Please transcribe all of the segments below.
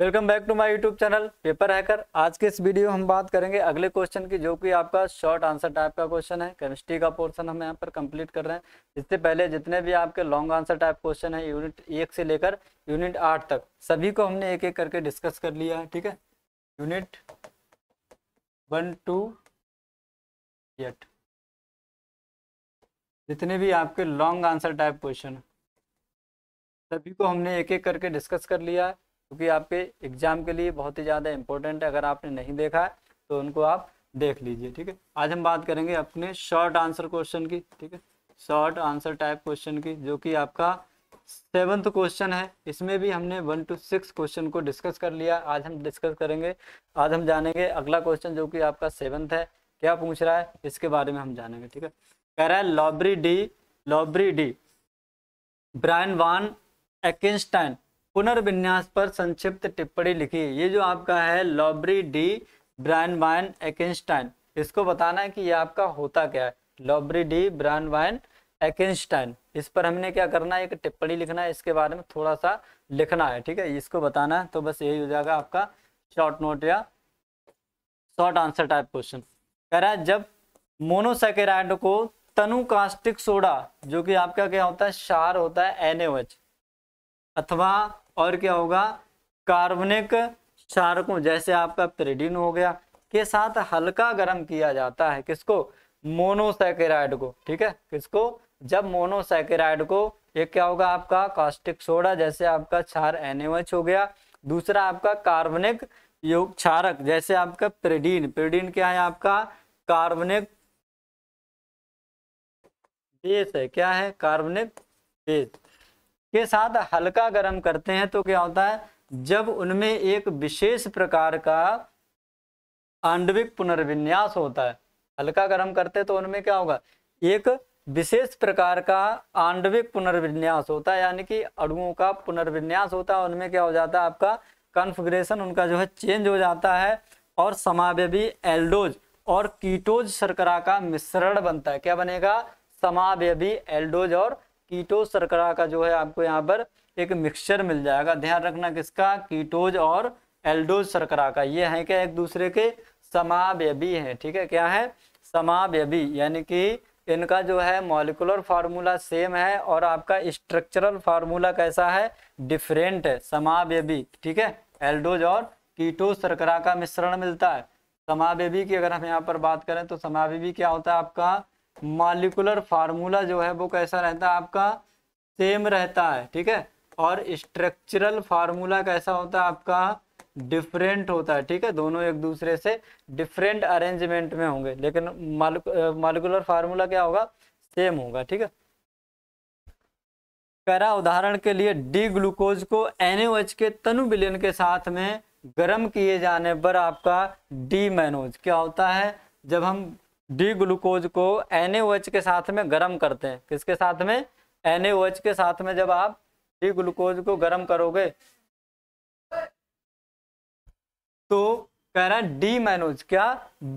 welcome back to my YouTube channel paper hacker आज के इस वीडियो में हम बात करेंगे अगले क्वेश्चन की जो कि आपका शॉर्ट आंसर टाइप का क्वेश्चन है केमिस्ट्री का पोर्शन हम यहाँ पर कंप्लीट कर रहे हैं इससे पहले जितने भी आपके लॉन्ग आंसर टाइप क्वेश्चन है यूनिट एक से लेकर यूनिट आठ तक सभी को हमने एक एक करके डिस्कस कर लिया है ठीक है यूनिट वन टू एट जितने भी आपके लॉन्ग आंसर टाइप क्वेश्चन सभी को हमने एक एक करके डिस्कस कर लिया है क्योंकि आपके एग्जाम के लिए बहुत ही ज़्यादा इंपॉर्टेंट है अगर आपने नहीं देखा है तो उनको आप देख लीजिए ठीक है आज हम बात करेंगे अपने शॉर्ट आंसर क्वेश्चन की ठीक है शॉर्ट आंसर टाइप क्वेश्चन की जो कि आपका सेवन्थ क्वेश्चन है इसमें भी हमने वन टू सिक्स क्वेश्चन को डिस्कस कर लिया आज हम डिस्कस करेंगे आज हम जानेंगे अगला क्वेश्चन जो कि आपका सेवन्थ है क्या पूछ रहा है इसके बारे में हम जानेंगे ठीक है कह रहा है Lobry de Lobry de Bruyn van Ekenstein पुनर्विन्यास पर संक्षिप्त टिप्पणी लिखी ये जो आपका है Lobry de Bruyn van Ekenstein इसको बताना है कि ये आपका होता क्या है Lobry de Bruyn van Ekenstein इस पर हमने क्या करना है एक टिप्पणी लिखना है इसके बारे में थोड़ा सा लिखना है ठीक है इसको बताना है तो बस यही हो जाएगा आपका शॉर्ट नोट या शॉर्ट आंसर टाइप क्वेश्चन कह रहा है जब मोनोसेकेराइड को तनु कास्टिक सोडा जो कि आपका क्या होता है शार होता है एन अथवा और क्या होगा कार्बनिक क्षारकों जैसे आपका प्रेडिन हो गया के साथ हल्का गर्म किया जाता है किसको मोनोसैकेराइड को ठीक है किसको जब मोनोसैकेराइड को ये क्या होगा आपका कास्टिक सोडा जैसे आपका क्षार एन हो गया दूसरा आपका कार्बनिक योग क्षारक जैसे आपका पेरिडीन पेरिडीन क्या है आपका कार्बनिक बेस है क्या है कार्बनिक बेस के साथ हल्का गर्म करते हैं तो क्या होता है जब उनमें एक विशेष प्रकार का आंडविक पुनर्विन्यास होता है हल्का गर्म करते तो उनमें क्या होगा एक विशेष प्रकार का आंडविक पुनर्विन्यास होता है यानी कि अणुओं का पुनर्विन्यास होता है उनमें क्या हो जाता है आपका कन्फिग्रेशन उनका जो है चेंज हो जाता है और समावयवी एल्डोज और कीटोज शर्करा का मिश्रण बनता है क्या बनेगा समावयवी एल्डोज और कीटोज सरकरा का जो है आपको यहाँ पर एक मिक्सचर मिल जाएगा ध्यान रखना किसका कीटोज और एल्डोज सरकरा का ये है क्या एक दूसरे के समावयवी है ठीक है क्या है समावयवी यानी कि इनका जो है मॉलिकुलर फार्मूला सेम है और आपका स्ट्रक्चरल फार्मूला कैसा है डिफरेंट है समावयवी ठीक है एल्डोज और कीटोज सरकरा का मिश्रण मिलता है समावयवी की अगर हम यहाँ पर बात करें तो समावयवी क्या होता है आपका मालिकुलर फार्मूला जो है वो कैसा रहता है आपका सेम रहता है ठीक है और स्ट्रक्चरल फार्मूला कैसा होता है आपका डिफरेंट होता है ठीक है दोनों एक दूसरे से डिफरेंट अरेंजमेंट में होंगे लेकिन मालिकुलर फार्मूला क्या होगा सेम होगा ठीक है करा उदाहरण के लिए डी ग्लूकोज को एन के तनु बिलियन के साथ में गर्म किए जाने पर आपका डी मैनोज क्या होता है जब हम डी ग्लूकोज को एन के साथ में गर्म करते हैं किसके साथ में एन के साथ में जब आप डी ग्लूकोज को गर्म करोगे तो कह रहे हैं डी मैनोज क्या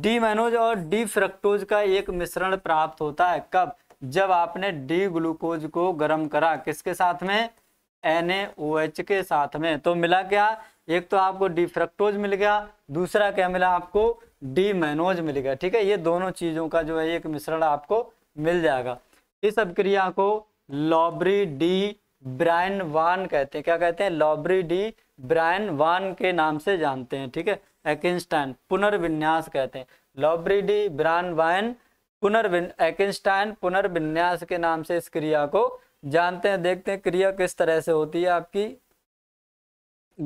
डी मैनोज और डी फ्रक्टोज का एक मिश्रण प्राप्त होता है कब जब आपने डी ग्लूकोज को गर्म करा किसके साथ में एन के साथ में तो मिला क्या एक तो आपको डी फ्रक्टोज मिल गया दूसरा क्या मिला आपको डी मैनोज मिलेगा ठीक है ये दोनों चीज़ों का जो है एक मिश्रण आपको मिल जाएगा इस अभिक्रिया को लॉबरी डी ब्रायन वान कहते हैं क्या कहते हैं लॉबरी डी ब्रायन वान के नाम से जानते हैं ठीक है एकिनस्टाइन पुनर्विन्यास कहते हैं लॉबरी डी ब्रायन वाइन पुनर्विन एकिनस्टाइन पुनर्विन्यास के नाम से इस क्रिया को जानते हैं देखते हैं क्रिया किस तरह से होती है आपकी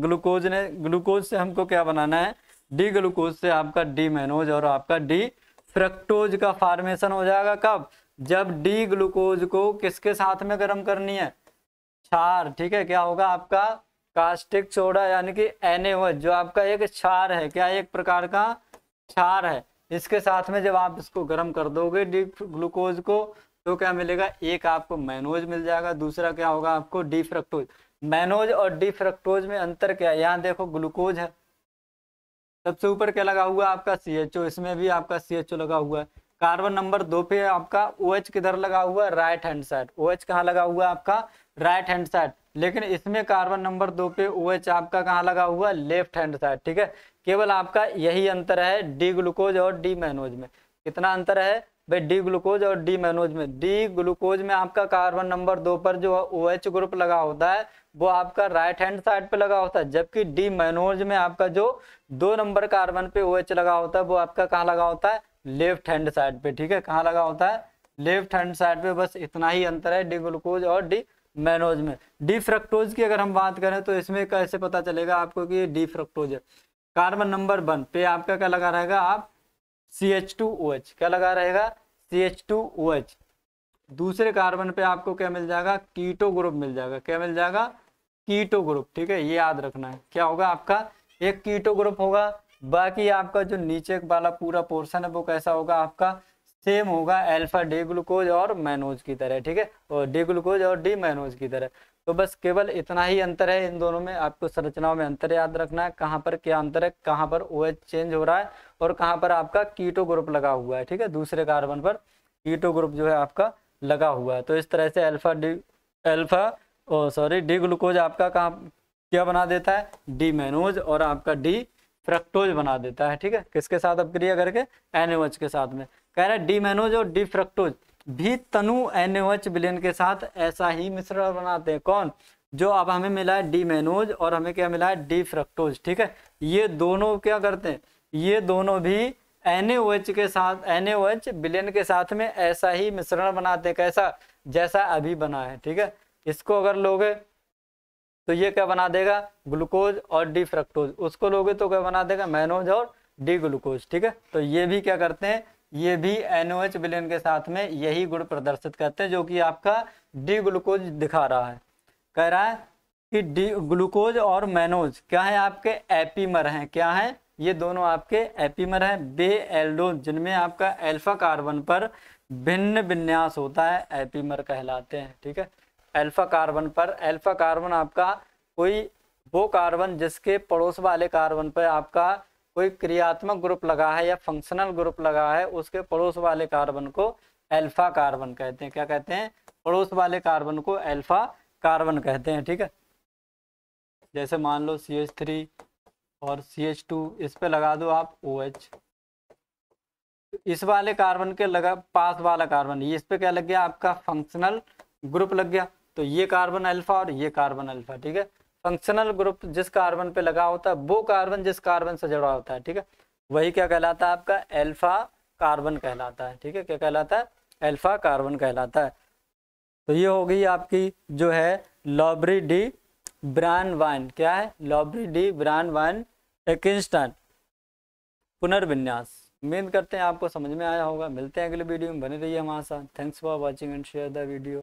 ग्लूकोज ने ग्लूकोज से हमको क्या बनाना है डी ग्लूकोज से आपका डी मैनोज और आपका डी फ्रक्टोज का फॉर्मेशन हो जाएगा कब जब डी ग्लूकोज को किसके साथ में गर्म करनी है क्षार ठीक है क्या होगा आपका कास्टिक सोडा यानी कि एनएवज जो आपका एक क्षार है क्या एक प्रकार का क्षार है इसके साथ में जब आप इसको गर्म कर दोगे डी ग्लूकोज को तो क्या मिलेगा एक आपको मैनोज मिल जाएगा दूसरा क्या होगा आपको डी फ्रक्टोज मैनोज और डी फ्रक्टोज में अंतर क्या है यहाँ देखो ग्लूकोज है सबसे ऊपर क्या लगा हुआ है आपका सी एच ओ इसमें भी आपका सी एच ओ लगा हुआ है कार्बन नंबर दो पे आपका ओ OH एच किधर लगा हुआ है right hand side O OH कहाँ लगा हुआ है आपका राइट हैंड साइड लेकिन इसमें कार्बन नंबर दो पे ओ OH आपका कहाँ लगा हुआ है लेफ्ट हैंड साइड ठीक है केवल आपका यही अंतर है डी ग्लूकोज और डी मैनोज में कितना अंतर है भाई डी ग्लूकोज और डी मैनोज में डी ग्लूकोज में आपका कार्बन नंबर दो पर जो ओ एच ग्रुप लगा होता है वो आपका राइट हैंड साइड पे लगा होता है जबकि डी मैनोज में आपका जो दो नंबर कार्बन पे ओ एच लगा होता है वो आपका कहाँ लगा होता है लेफ्ट हैंड साइड पे ठीक है कहाँ लगा होता है लेफ्ट हैंड साइड पे बस इतना ही अंतर है डी ग्लूकोज और डी मैनोज में डी फ्रक्टोज की अगर हम बात करें तो इसमें कैसे पता चलेगा आपको कि डी फ्रक्टोज है कार्बन नंबर वन पे आपका क्या लगा रहेगा आप C H two O H क्या लगा रहेगा C H two O H दूसरे कार्बन पे आपको क्या मिल जाएगा कीटो ग्रुप मिल जाएगा क्या मिल जाएगा कीटो ग्रुप ठीक है ये याद रखना है क्या होगा आपका एक कीटो ग्रुप होगा बाकी आपका जो नीचे वाला पूरा पोर्शन है वो कैसा होगा आपका सेम होगा एल्फा डी ग्लूकोज और मैनोज की तरह ठीक है और डी ग्लूकोज और डी मैनोज की तरह तो बस केवल इतना ही अंतर है इन दोनों में आपको संरचनाओं में अंतर याद रखना है कहाँ पर क्या अंतर है कहाँ पर ओ चेंज हो रहा है और कहाँ पर आपका कीटो ग्रुप लगा हुआ है ठीक है दूसरे कार्बन पर कीटो ग्रुप जो है आपका लगा हुआ है तो इस तरह से alpha D alpha O sorry D glucose आपका कहाँ क्या बना देता है डी मैनोज और आपका डी फ्रक्टोज बना देता है ठीक है किसके साथ अपक्रिया करके एन के साथ में कह रहा है डीमेनोज और डी फ्रक्टोज भी तनु एन एच बिलियन के साथ ऐसा ही मिश्रण बनाते हैं कौन जो अब हमें मिला है डीमेनोज और हमें क्या मिला है डी फ्रक्टोज ठीक है ये दोनों क्या करते हैं ये दोनों भी एन के साथ एन बिलियन के साथ में ऐसा ही मिश्रण बनाते हैं कैसा जैसा अभी बना है ठीक है इसको अगर लोगे तो ये क्या बना देगा ग्लूकोज और डी फ्रक्टोज उसको लोगे तो क्या बना देगा मैनोज और डी ग्लूकोज ठीक है तो ये भी क्या करते हैं ये भी एनओएच विलयन के साथ में यही गुण प्रदर्शित करते हैं जो कि आपका डी ग्लूकोज दिखा रहा है कह रहा है कि डी ग्लूकोज और मैनोज क्या है आपके एपीमर हैं क्या है ये दोनों आपके एपीमर हैं बे एल्डोज जिनमें आपका एल्फा कार्बन पर भिन्न विन्यास होता है एपीमर कहलाते हैं ठीक है एल्फा कार्बन पर एल्फा कार्बन आपका कोई वो कार्बन जिसके पड़ोस वाले कार्बन पर आपका कोई क्रियात्मक ग्रुप लगा है या फंक्शनल ग्रुप लगा है उसके पड़ोस वाले कार्बन को अल्फा कार्बन कहते हैं क्या कहते हैं पड़ोस वाले कार्बन को अल्फा कार्बन कहते हैं ठीक है जैसे मान लो सी एच थ्री और सी एच टू इस पर लगा दो आप ओ एच इस वाले कार्बन के लगा पास वाला कार्बन ये इस पे क्या लग गया आपका फंक्शनल ग्रुप लग गया तो ये कार्बन अल्फा और ये कार्बन अल्फा ठीक है फंक्शनल ग्रुप जिस कार्बन पे लगा होता है वो कार्बन जिस कार्बन से जुड़ा होता है ठीक है वही क्या कहलाता है आपका एल्फा कार्बन कहलाता है ठीक है क्या कहलाता है एल्फा कार्बन कहलाता है तो ये हो गई आपकी जो है लॉबरी डी ब्रांड वाइन क्या है Lobry de Bruyn van Ekenstein पुनर्विन्यास उम्मीद करते हैं आपको समझ में आया होगा मिलते हैं अगले वीडियो में बने रहिए हमारे साथ thanks for watching and share the video